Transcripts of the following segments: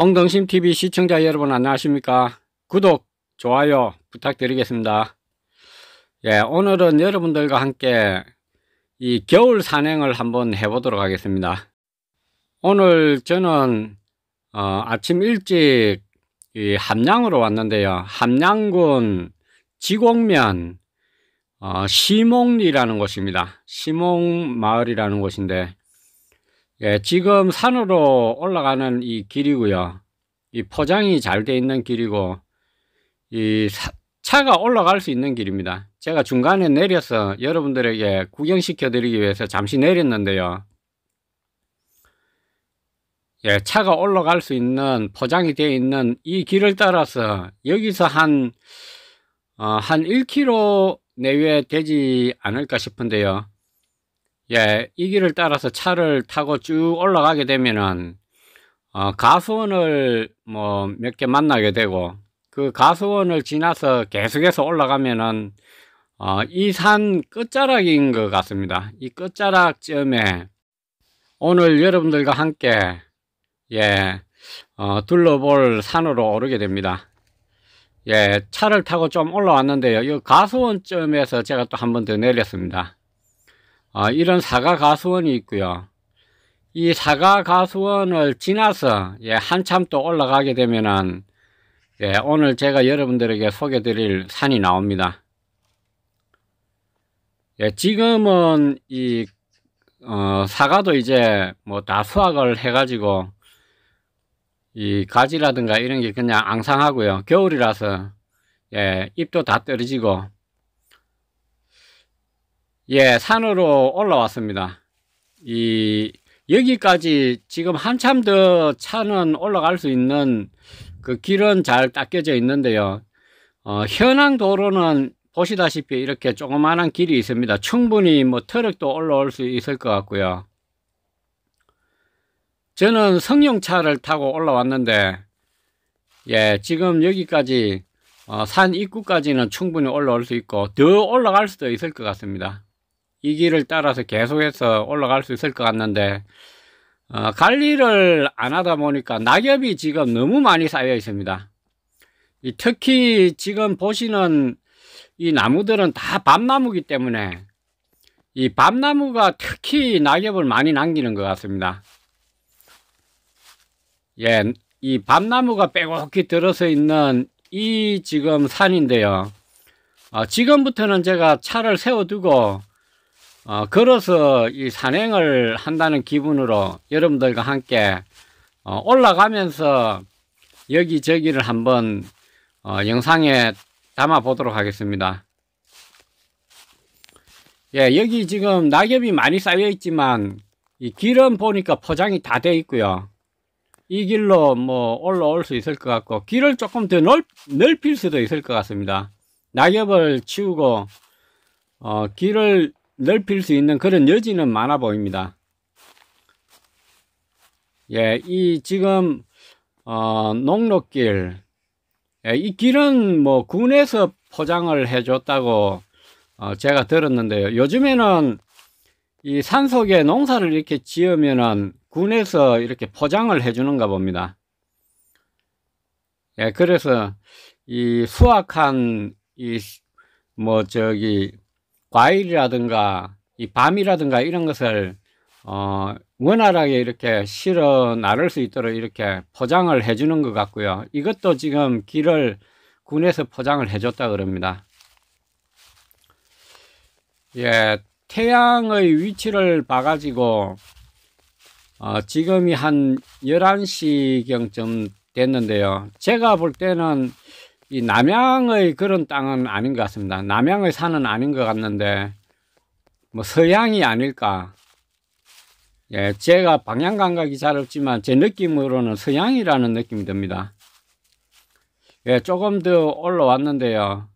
홍등심TV 시청자 여러분 안녕하십니까 구독 좋아요 부탁드리겠습니다 예 오늘은 여러분들과 함께 이 겨울 산행을 한번 해보도록 하겠습니다 오늘 저는 어, 아침 일찍 이 함양으로 왔는데요 함양군 지곡면 어, 시몽리라는 곳입니다 시몽마을이라는 곳인데 예, 지금 산으로 올라가는 이 길이고요. 이 포장이 잘 돼 있는 길이고 이 사, 차가 올라갈 수 있는 길입니다. 제가 중간에 내려서 여러분들에게 구경시켜 드리기 위해서 잠시 내렸는데요. 예, 차가 올라갈 수 있는 포장이 되어 있는 이 길을 따라서 여기서 한, 어, 한 1km 내외 되지 않을까 싶은데요. 예, 이 길을 따라서 차를 타고 쭉 올라가게 되면은 어, 가수원을 뭐 몇 개 만나게 되고 그 가수원을 지나서 계속해서 올라가면은 어, 이 산 끝자락인 것 같습니다. 이 끝자락점에 오늘 여러분들과 함께 예 어, 둘러볼 산으로 오르게 됩니다. 예 차를 타고 좀 올라왔는데요. 이 가수원점에서 제가 또 한 번 더 내렸습니다. 아, 이런 사과가수원이 있고요. 이 사과가수원을 지나서 예, 한참 또 올라가게 되면은 예, 오늘 제가 여러분들에게 소개 드릴 산이 나옵니다. 예, 지금은 이 어, 사과도 이제 뭐다 수확을 해가지고 이 가지라든가 이런 게 그냥 앙상하고요. 겨울이라서 예, 잎도 다 떨어지고 예, 산으로 올라왔습니다. 이 여기까지 지금 한참 더 차는 올라갈 수 있는 그 길은 잘 닦여져 있는데요. 어, 현황 도로는 보시다시피 이렇게 조그만한 길이 있습니다. 충분히 뭐 트럭도 올라올 수 있을 것 같고요. 저는 승용차를 타고 올라왔는데 예, 지금 여기까지 어, 산 입구까지는 충분히 올라올 수 있고 더 올라갈 수도 있을 것 같습니다. 이 길을 따라서 계속해서 올라갈 수 있을 것 같는데 어, 관리를 안 하다 보니까 낙엽이 지금 너무 많이 쌓여 있습니다. 이 특히 지금 보시는 이 나무들은 다 밤나무기 때문에 이 밤나무가 특히 낙엽을 많이 남기는 것 같습니다. 예, 이 밤나무가 빼곡히 들어서 있는 이 지금 산인데요. 어, 지금부터는 제가 차를 세워두고 어, 걸어서 이 산행을 한다는 기분으로 여러분들과 함께 어, 올라가면서 여기저기를 한번 어, 영상에 담아 보도록 하겠습니다. 예, 여기 지금 낙엽이 많이 쌓여 있지만 이 길은 보니까 포장이 다 돼 있고요. 이 길로 뭐 올라올 수 있을 것 같고 길을 조금 더 넓, 넓힐 수도 있을 것 같습니다. 낙엽을 치우고 어, 길을 넓힐 수 있는 그런 여지는 많아 보입니다. 예, 이 지금 어, 농로길 예, 이 길은 뭐 군에서 포장을 해줬다고 어, 제가 들었는데요. 요즘에는 이 산속에 농사를 이렇게 지으면은 군에서 이렇게 포장을 해주는가 봅니다. 예, 그래서 이 수확한 이 뭐 저기 과일이라든가 이 밤이라든가 이런 것을 어, 원활하게 이렇게 실어 나를 수 있도록 이렇게 포장을 해주는 것 같고요. 이것도 지금 길을 군에서 포장을 해줬다 그럽니다. 예, 태양의 위치를 봐가지고 어, 지금이 한 11시경쯤 됐는데요. 제가 볼 때는 이 남양의 그런 땅은 아닌 것 같습니다. 남양의 산은 아닌 것 같는데 뭐 서양이 아닐까. 예, 제가 방향 감각이 잘 없지만 제 느낌으로는 서양이라는 느낌이 듭니다. 예, 조금 더 올라왔는데요.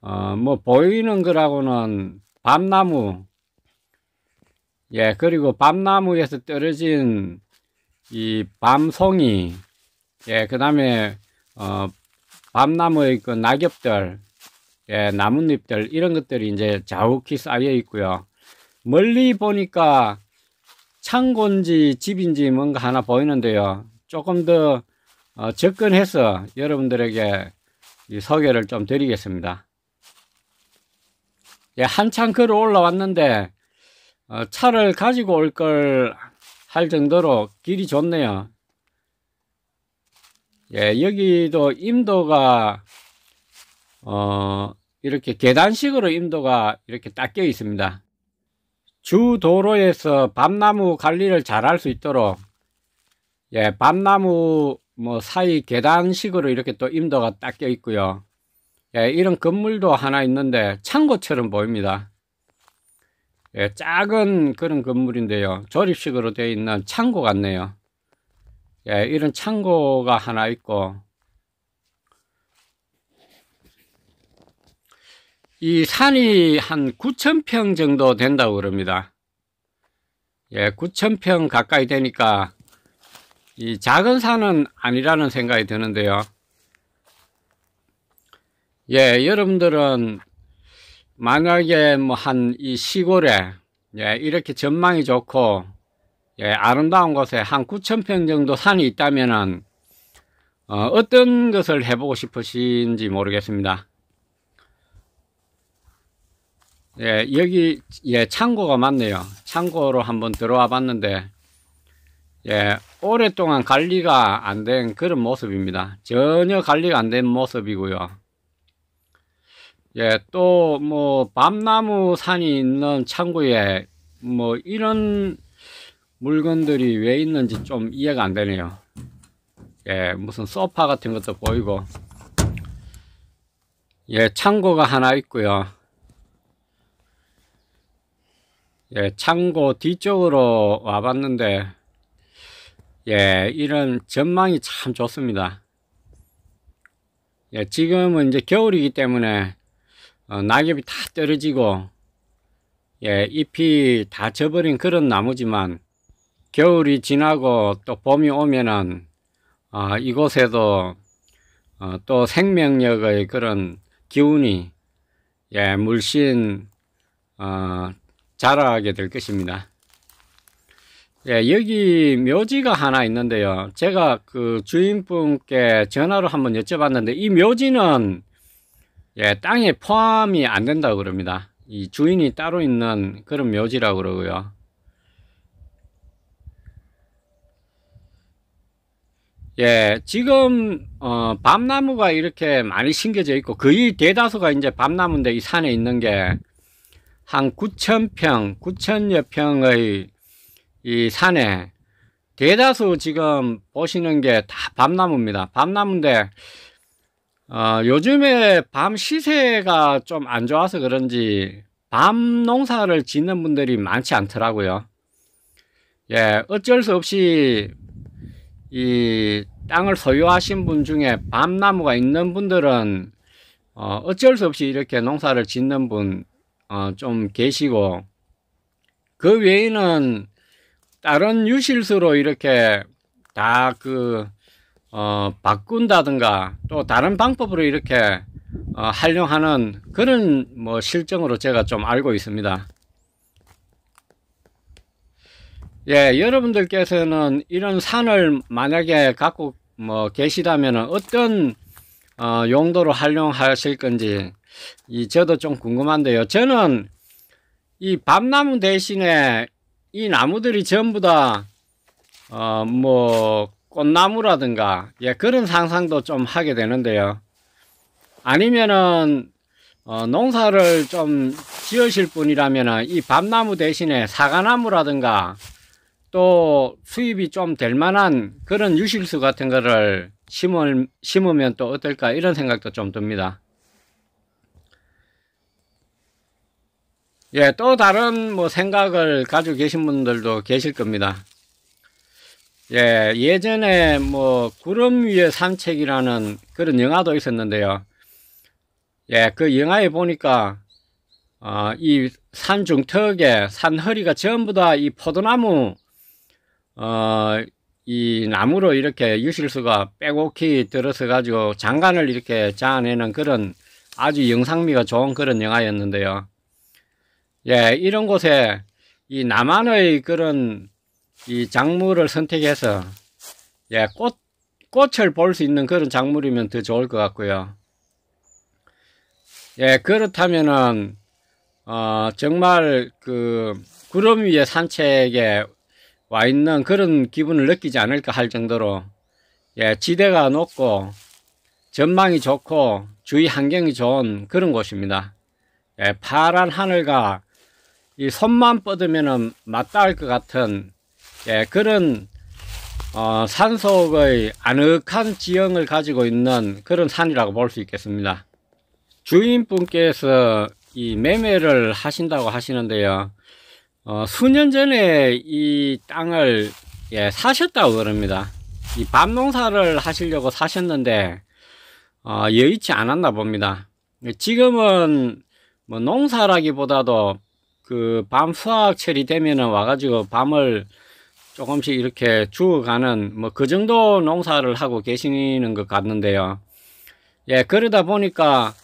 어, 뭐 보이는 거라고는 밤나무 예, 그리고 밤나무에서 떨어진 이 밤송이 예, 그 다음에 어, 밤나무의 그 낙엽들, 예, 나뭇잎들 이런 것들이 이제 자욱히 쌓여 있고요. 멀리 보니까 창고인지 집인지 뭔가 하나 보이는데요. 조금 더 어, 접근해서 여러분들에게 소개를 좀 드리겠습니다. 예, 한참 걸어 올라왔는데 어, 차를 가지고 올 걸 할 정도로 길이 좋네요. 예, 여기도 임도가 어, 이렇게 계단식으로 임도가 이렇게 닦여 있습니다. 주 도로에서 밤나무 관리를 잘 할 수 있도록 예, 밤나무 뭐 사이 계단식으로 이렇게 또 임도가 닦여 있고요. 예, 이런 건물도 하나 있는데 창고처럼 보입니다. 예, 작은 그런 건물인데요. 조립식으로 되어 있는 창고 같네요. 예, 이런 창고가 하나 있고 이 산이 한 9,000평 정도 된다고 그럽니다. 예, 9,000평 가까이 되니까 이 작은 산은 아니라는 생각이 드는데요. 예, 여러분들은 만약에 뭐 한 이 시골에 예, 이렇게 전망이 좋고 예, 아름다운 곳에 한 9,000평 정도 산이 있다면 어, 어떤 것을 해보고 싶으신지 모르겠습니다. 예, 여기 예, 창고가 많네요. 창고로 한번 들어와 봤는데 예, 오랫동안 관리가 안 된 그런 모습입니다. 전혀 관리가 안 된 모습이고요. 예, 또 뭐 밤나무 산이 있는 창고에 뭐 이런 물건들이 왜 있는지 좀 이해가 안 되네요. 예, 무슨 소파 같은 것도 보이고. 예, 창고가 하나 있고요. 예, 창고 뒤쪽으로 와봤는데, 예, 이런 전망이 참 좋습니다. 예, 지금은 이제 겨울이기 때문에, 어, 낙엽이 다 떨어지고, 예, 잎이 다 져버린 그런 나무지만, 겨울이 지나고 또 봄이 오면은 아, 이곳에도 어, 또 생명력의 그런 기운이 예, 물씬 어, 자라게 될 것입니다. 예, 여기 묘지가 하나 있는데요. 제가 그 주인분께 전화로 한번 여쭤봤는데 이 묘지는 예, 땅에 포함이 안 된다고 그럽니다. 이 주인이 따로 있는 그런 묘지라고 그러고요. 예, 지금 어, 밤나무가 이렇게 많이 심겨져 있고 거의 대다수가 이제 밤나무인데 이 산에 있는 게 한9천평9천여 평의 이 산에 대다수 지금 보시는 게 다 밤나무입니다. 밤나무인데 어, 요즘에 밤 시세가 좀 안 좋아서 그런지 밤 농사를 짓는 분들이 많지 않더라고요. 예, 어쩔 수 없이 이 땅을 소유하신 분 중에 밤나무가 있는 분들은 어, 어쩔 수 없이 이렇게 농사를 짓는 분, 어, 좀 계시고, 그 외에는 다른 유실수로 이렇게 다 그, 어, 바꾼다든가 또 다른 방법으로 이렇게, 어, 활용하는 그런 뭐 실정으로 제가 좀 알고 있습니다. 예, 여러분들께서는 이런 산을 만약에 갖고 뭐 계시다면 어떤 어, 용도로 활용하실 건지 이 저도 좀 궁금한데요. 저는 이 밤나무 대신에 이 나무들이 전부 다 어 뭐 꽃나무라든가 예 그런 상상도 좀 하게 되는데요. 아니면은 어, 농사를 좀 지으실 분이라면 이 밤나무 대신에 사과나무라든가 또 수입이 좀 될 만한 그런 유실수 같은 거를 심을, 심으면 또 어떨까 이런 생각도 좀 듭니다. 예, 또 다른 뭐 생각을 가지고 계신 분들도 계실 겁니다. 예, 예전에 뭐 구름 위의 산책이라는 그런 영화도 있었는데요. 예, 그 영화에 보니까 어, 이산 중턱에 산 허리가 전부 다 이 포도나무 어, 이 나무로 이렇게 유실수가 빼곡히 들어서 가지고 장관을 이렇게 자아내는 그런 아주 영상미가 좋은 그런 영화였는데요. 예, 이런 곳에 이 나만의 그런 이 작물을 선택해서 예, 꽃, 꽃을 볼 수 있는 그런 작물이면 더 좋을 것 같고요. 예, 그렇다면은, 어, 정말 그 구름 위에 산책에 와 있는 그런 기분을 느끼지 않을까 할 정도로 예, 지대가 높고 전망이 좋고 주위 환경이 좋은 그런 곳입니다. 예, 파란 하늘과 이 손만 뻗으면 맞닿을 것 같은 예, 그런 어, 산 속의 아늑한 지형을 가지고 있는 그런 산이라고 볼 수 있겠습니다. 주인분께서 이 매매를 하신다고 하시는데요. 어, 수년 전에 이 땅을 예, 사셨다고 그럽니다. 이 밤농사를 하시려고 사셨는데 어, 여의치 않았나 봅니다. 지금은 뭐 농사라기보다도 그 밤 수확철이 되면은 와가지고 밤을 조금씩 이렇게 주어가는 뭐 그 정도 농사를 하고 계시는 것 같는데요. 예, 그러다 보니까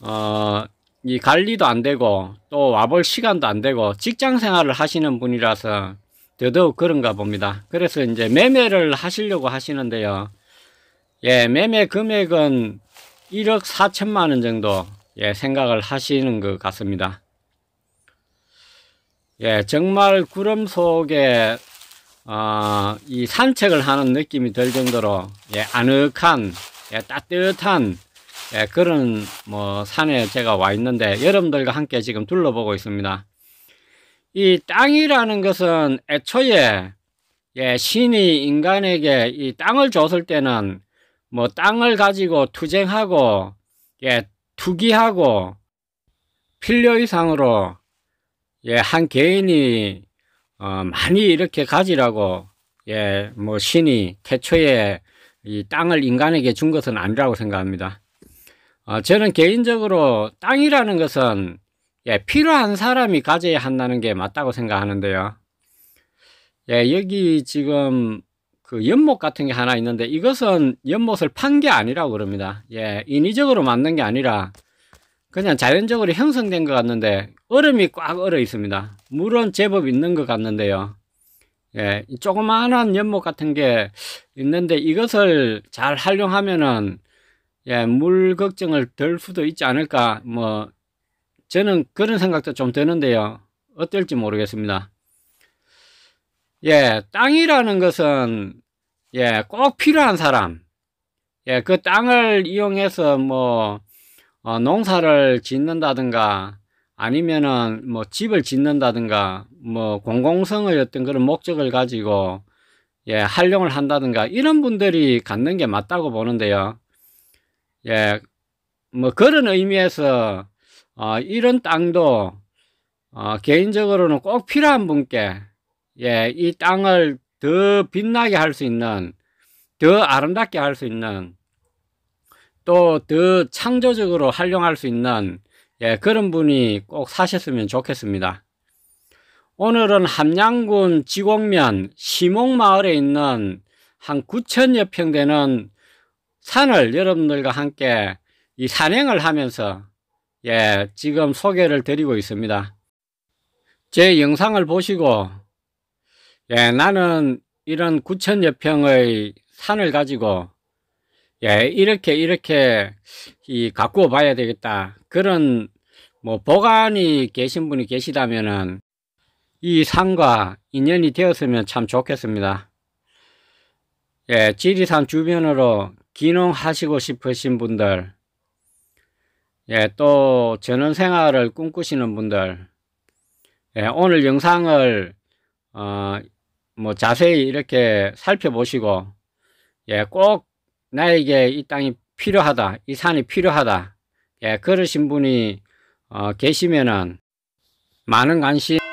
어, 이 관리도 안 되고 또 와볼 시간도 안 되고 직장 생활을 하시는 분이라서 더더욱 그런가 봅니다. 그래서 이제 매매를 하시려고 하시는데요. 예, 매매 금액은 1억 4천만 원 정도 예, 생각을 하시는 것 같습니다. 예, 정말 구름 속에 어, 이 산책을 하는 느낌이 들 정도로 예, 아늑한 예, 따뜻한 예, 그런 뭐 산에 제가 와 있는데 여러분들과 함께 지금 둘러보고 있습니다. 이 땅이라는 것은 애초에 예, 신이 인간에게 이 땅을 줬을 때는 뭐 땅을 가지고 투쟁하고 예, 투기하고 필요 이상으로 예, 한 개인이 어, 많이 이렇게 가지라고 예, 뭐 신이 태초에 이 땅을 인간에게 준 것은 아니라고 생각합니다. 아, 저는 개인적으로 땅이라는 것은 예, 필요한 사람이 가져야 한다는 게 맞다고 생각하는데요. 예, 여기 지금 그 연못 같은 게 하나 있는데 이것은 연못을 판 게 아니라고 그럽니다. 예, 인위적으로 만든 게 아니라 그냥 자연적으로 형성된 것 같는데 얼음이 꽉 얼어 있습니다. 물은 제법 있는 것 같는데요. 예, 조그마한 연못 같은 게 있는데 이것을 잘 활용하면은 예, 물 걱정을 덜 수도 있지 않을까 뭐 저는 그런 생각도 좀 드는데요 어떨지 모르겠습니다 예 땅이라는 것은 예꼭 필요한 사람 예그 땅을 이용해서 뭐 어, 농사를 짓는다든가 아니면은 뭐 집을 짓는다든가 뭐 공공성의 어떤 그런 목적을 가지고 예 활용을 한다든가 이런 분들이 갖는 게 맞다고 보는데요 예, 뭐 그런 의미에서 어, 이런 땅도 어, 개인적으로는 꼭 필요한 분께 예, 이 땅을 더 빛나게 할 수 있는 더 아름답게 할 수 있는 또 더 창조적으로 활용할 수 있는 예, 그런 분이 꼭 사셨으면 좋겠습니다. 오늘은 함양군 지곡면 시목마을에 있는 한 9천여 평 되는 산을 여러분들과 함께 이 산행을 하면서 예, 지금 소개를 드리고 있습니다. 제 영상을 보시고 예, 나는 이런 9천여 평의 산을 가지고 예, 이렇게 이렇게 이 가꾸어 봐야 되겠다. 그런 뭐 보관이 계신 분이 계시다면은 이 산과 인연이 되었으면 참 좋겠습니다. 예, 지리산 주변으로 기능하시고 싶으신 분들, 예, 또 전원 생활을 꿈꾸시는 분들, 예, 오늘 영상을 어, 뭐 자세히 이렇게 살펴보시고, 예, 꼭 나에게 이 땅이 필요하다, 이 산이 필요하다, 예, 그러신 분이 어, 계시면은 많은 관심.